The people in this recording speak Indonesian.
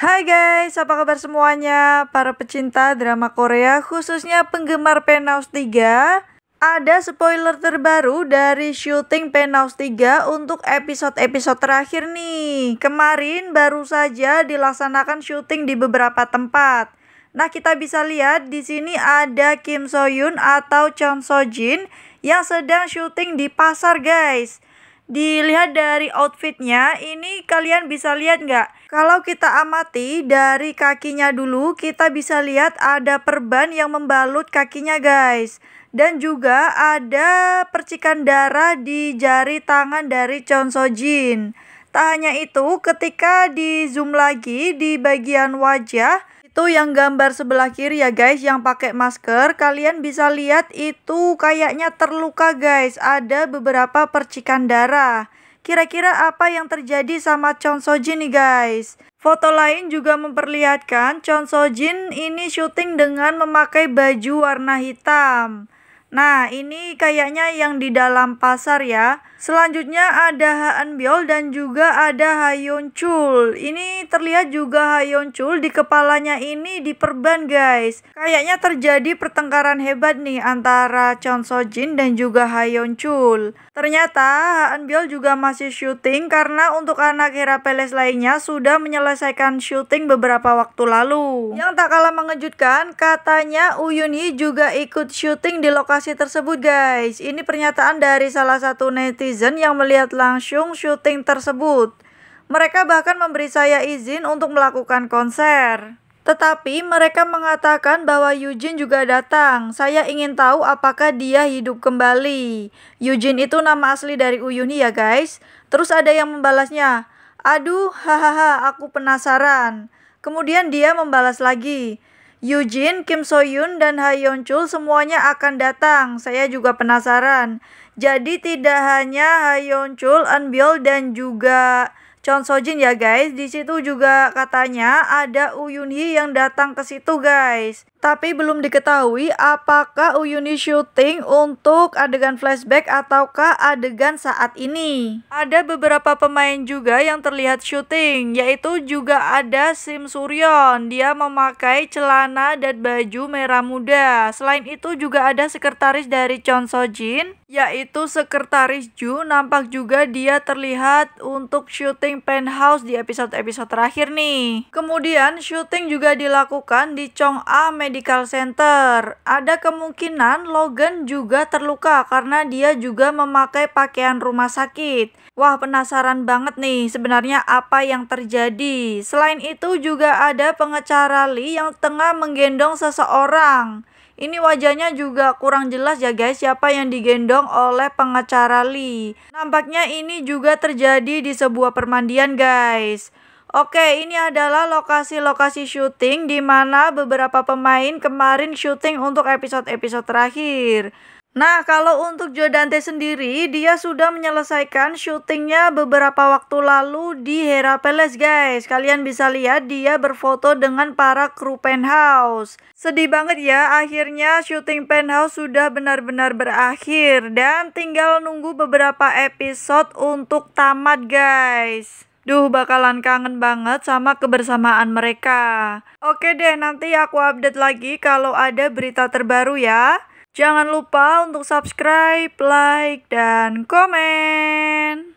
Hai guys, apa kabar semuanya? Para pecinta drama Korea, khususnya penggemar Penthouse 3, ada spoiler terbaru dari syuting Penthouse 3 untuk episode-episode terakhir nih. Kemarin baru saja dilaksanakan syuting di beberapa tempat. Nah, kita bisa lihat di sini ada Kim So Yoon atau Chon So Jin yang sedang syuting di pasar, guys dilihat dari outfitnya ini kalian bisa lihat nggak kalau kita amati dari kakinya dulu kita bisa lihat ada perban yang membalut kakinya guys dan juga ada percikan darah di jari tangan dari Chon Sojin. Tak hanya itu, ketika di zoom lagi di bagian wajah, itu yang gambar sebelah kiri ya guys yang pakai masker kalian bisa lihat itu kayaknya terluka guys ada beberapa percikan darah kira-kira apa yang terjadi sama Chon Jin nih guys Foto lain juga memperlihatkan Chon Sojin ini syuting dengan memakai baju warna hitam. Nah, ini kayaknya yang di dalam pasar ya. Selanjutnya ada Han Biol dan juga ada Hayon Chul. Ini terlihat juga Hayon Chul di kepalanya ini diperban guys. Kayaknya terjadi pertengkaran hebat nih antara Chon Jin dan juga Hayon Chul. Ternyata Han Biol juga masih syuting karena untuk anak Peles lainnya sudah menyelesaikan syuting beberapa waktu lalu. Yang tak kalah mengejutkan katanya Uyuni juga ikut syuting di lokasi tersebut guys. Ini pernyataan dari salah satu netizen netizen yang melihat langsung syuting tersebut. Mereka bahkan memberi saya izin untuk melakukan konser. Tetapi mereka mengatakan bahwa Eugene juga datang. Saya ingin tahu apakah dia hidup kembali. Eugene itu nama asli dari Uyuni ya guys. Terus ada yang membalasnya. Aduh, hahaha, aku penasaran. Kemudian dia membalas lagi. Eugene, Kim So dan Ha Yeon Chul semuanya akan datang. Saya juga penasaran. Jadi tidak hanya Hayon Chul, Anbiol dan juga Chon Sojin ya guys. Di situ juga katanya ada Uyun oh Hee yang datang ke situ guys. Tapi belum diketahui apakah Uyuni syuting untuk adegan flashback ataukah adegan saat ini. Ada beberapa pemain juga yang terlihat syuting, yaitu juga ada Sim Suryon. Dia memakai celana dan baju merah muda. Selain itu juga ada sekretaris dari Chon Jin, yaitu sekretaris Ju. Nampak juga dia terlihat untuk syuting penthouse di episode-episode terakhir nih. Kemudian syuting juga dilakukan di Chong A Medical Center. Ada kemungkinan Logan juga terluka karena dia juga memakai pakaian rumah sakit. Wah, penasaran banget nih sebenarnya apa yang terjadi. Selain itu juga ada pengecara Lee yang tengah menggendong seseorang. Ini wajahnya juga kurang jelas ya guys siapa yang digendong oleh pengecara Lee. Nampaknya ini juga terjadi di sebuah permandian guys. Oke, ini adalah lokasi-lokasi syuting di mana beberapa pemain kemarin syuting untuk episode-episode terakhir. Nah, kalau untuk Joe Dante sendiri, dia sudah menyelesaikan syutingnya beberapa waktu lalu di Hera Palace, guys. Kalian bisa lihat dia berfoto dengan para kru penthouse. Sedih banget ya, akhirnya syuting penthouse sudah benar-benar berakhir. Dan tinggal nunggu beberapa episode untuk tamat, guys. Duh, bakalan kangen banget sama kebersamaan mereka. Oke deh, nanti aku update lagi kalau ada berita terbaru ya. Jangan lupa untuk subscribe, like, dan komen.